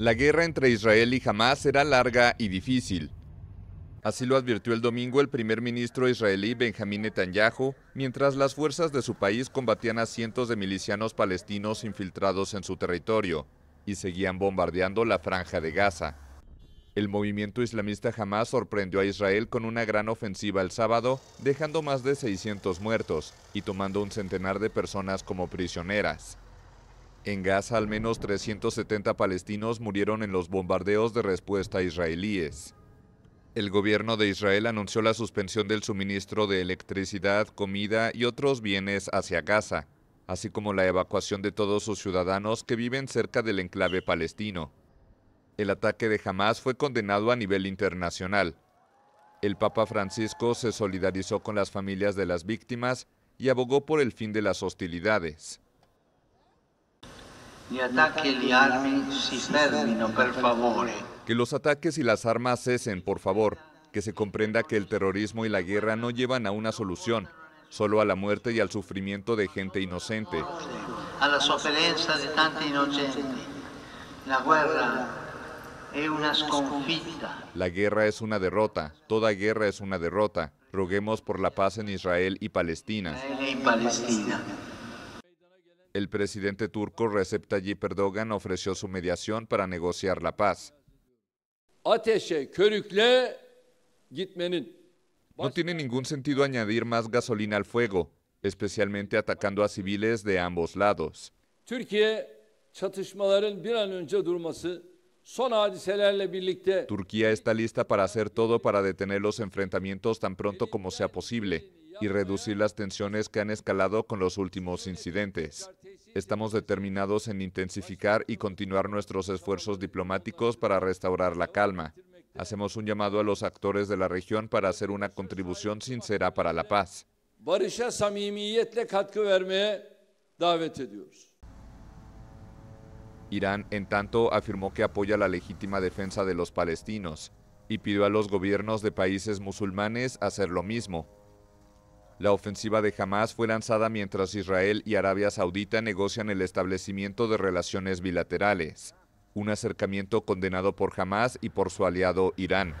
La guerra entre Israel y Hamas será larga y difícil. Así lo advirtió el domingo el primer ministro israelí Benjamín Netanyahu, mientras las fuerzas de su país combatían a cientos de milicianos palestinos infiltrados en su territorio y seguían bombardeando la franja de Gaza. El movimiento islamista Hamas sorprendió a Israel con una gran ofensiva el sábado, dejando más de 600 muertos y tomando un centenar de personas como prisioneras. En Gaza al menos 370 palestinos murieron en los bombardeos de respuesta israelíes. El gobierno de Israel anunció la suspensión del suministro de electricidad, comida y otros bienes hacia Gaza, así como la evacuación de todos sus ciudadanos que viven cerca del enclave palestino. El ataque de Hamas fue condenado a nivel internacional. El Papa Francisco se solidarizó con las familias de las víctimas y abogó por el fin de las hostilidades. Que los ataques y las armas cesen, por favor. Que se comprenda que el terrorismo y la guerra no llevan a una solución, solo a la muerte y al sufrimiento de gente inocente. A la La guerra es una La guerra es una derrota. Toda guerra es una derrota. Roguemos por la paz en Israel y Palestina. Israel y Palestina. El presidente turco Recep Tayyip Erdogan ofreció su mediación para negociar la paz. No tiene ningún sentido añadir más gasolina al fuego, especialmente atacando a civiles de ambos lados. Turquía está lista para hacer todo para detener los enfrentamientos tan pronto como sea posible y reducir las tensiones que han escalado con los últimos incidentes. Estamos determinados en intensificar y continuar nuestros esfuerzos diplomáticos para restaurar la calma. Hacemos un llamado a los actores de la región para hacer una contribución sincera para la paz. Irán, en tanto, afirmó que apoya la legítima defensa de los palestinos y pidió a los gobiernos de países musulmanes hacer lo mismo. La ofensiva de Hamas fue lanzada mientras Israel y Arabia Saudita negocian el establecimiento de relaciones bilaterales, un acercamiento condenado por Hamas y por su aliado Irán.